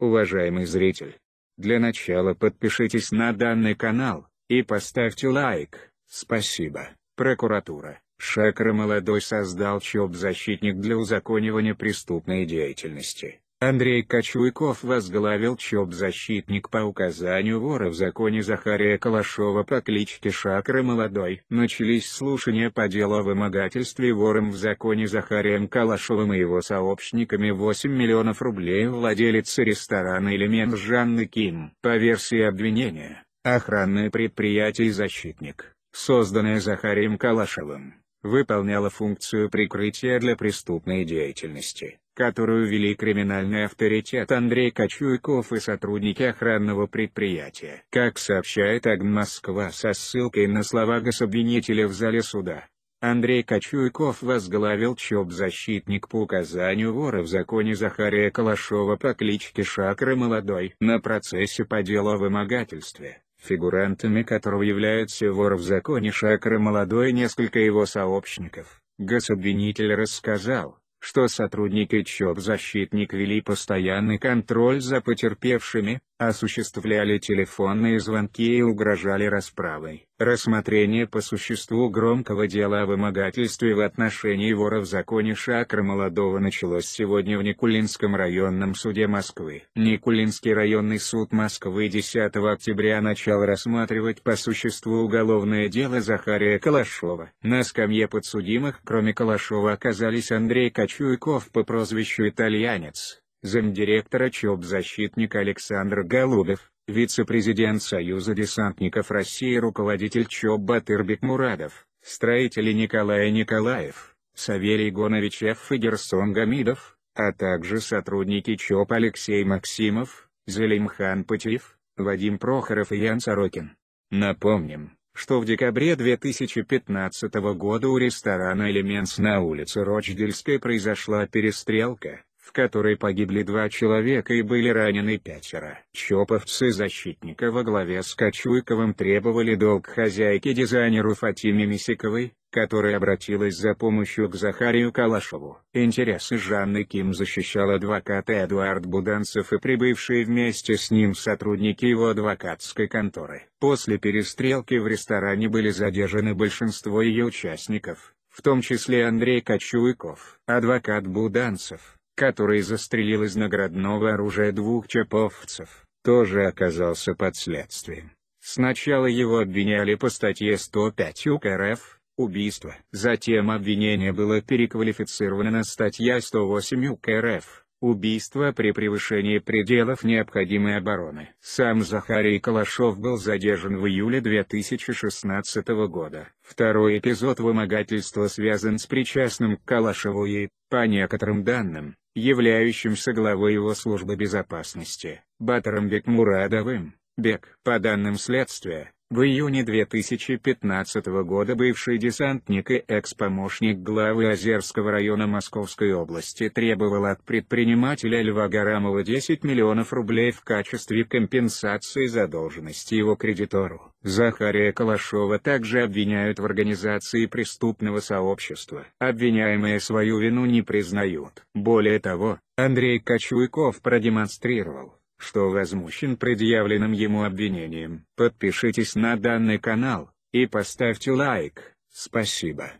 Уважаемый зритель, для начала подпишитесь на данный канал, и поставьте лайк, спасибо, прокуратура. Шакра молодой создал ЧОП-защитник для узаконивания преступной деятельности. Андрей Кочуйков возглавил ЧОП «Защитник» по указанию вора в законе Захария Калашова по кличке Шакра Молодой. Начались слушания по делу о вымогательстве вором в законе Захарием Калашовым и его сообщниками 8 миллионов рублей владелицы ресторана «Элемент» Жанны Ким. По версии обвинения, охранное предприятие «Защитник», созданное Захарием Калашовым, выполняло функцию прикрытия для преступной деятельности которую вели криминальный авторитет Андрей Кочуйков и сотрудники охранного предприятия. Как сообщает АГН Москва со ссылкой на слова гособвинителя в зале суда, Андрей Кочуйков возглавил ЧОП-защитник по указанию вора в законе Захария Калашова по кличке Шакры Молодой. На процессе по делу о вымогательстве, фигурантами которого являются вор в законе Шакры Молодой и несколько его сообщников, гособвинитель рассказал, что сотрудники ЧОП «Защитник» вели постоянный контроль за потерпевшими, осуществляли телефонные звонки и угрожали расправой. Рассмотрение по существу громкого дела о вымогательстве в отношении вора в законе Шакра Молодого началось сегодня в Никулинском районном суде Москвы. Никулинский районный суд Москвы 10 октября начал рассматривать по существу уголовное дело Захария Калашова. На скамье подсудимых кроме Калашова оказались Андрей Кочуйков по прозвищу «Итальянец», замдиректора ЧОП-защитник Александр Голубев, вице-президент Союза десантников России руководитель ЧОП Батырбек Мурадов, строители Николай Николаев, Савелий Гонович Ф. и Герсон Гамидов, а также сотрудники ЧОП Алексей Максимов, Зелимхан Путиев, Вадим Прохоров и Ян Сорокин. Напомним, что в декабре 2015 года у ресторана «Элементс» на улице Рочдельской произошла перестрелка, в которой погибли два человека и были ранены пятеро. Чоповцы защитника во главе с Кочуйковым требовали долг хозяйке дизайнеру Фатиме Мисиковой, которая обратилась за помощью к Захарию Калашеву. Интересы Жанны Ким защищал адвокат Эдуард Буданцев и прибывшие вместе с ним сотрудники его адвокатской конторы. После перестрелки в ресторане были задержаны большинство ее участников, в том числе Андрей Кочуйков. Адвокат Буданцев который застрелил из наградного оружия двух чаповцев, тоже оказался под следствием. Сначала его обвиняли по статье 105 УК РФ «Убийство». Затем обвинение было переквалифицировано на статья 108 УК РФ «Убийство при превышении пределов необходимой обороны». Сам Захарий Калашов был задержан в июле 2016 года. Второй эпизод вымогательства связан с причастным к Калашеву и, по некоторым данным, являющимся главой его службы безопасности, Батаром Бекмурадовым. Бек, по данным следствия, в июне 2015 года бывший десантник и экс-помощник главы Озерского района Московской области требовал от предпринимателя Льва Гарамова 10 миллионов рублей в качестве компенсации задолженности его кредитору. Захария Калашова также обвиняют в организации преступного сообщества. Обвиняемые свою вину не признают. Более того, Андрей Кочуйков продемонстрировал, что возмущен предъявленным ему обвинением. Подпишитесь на данный канал, и поставьте лайк, спасибо.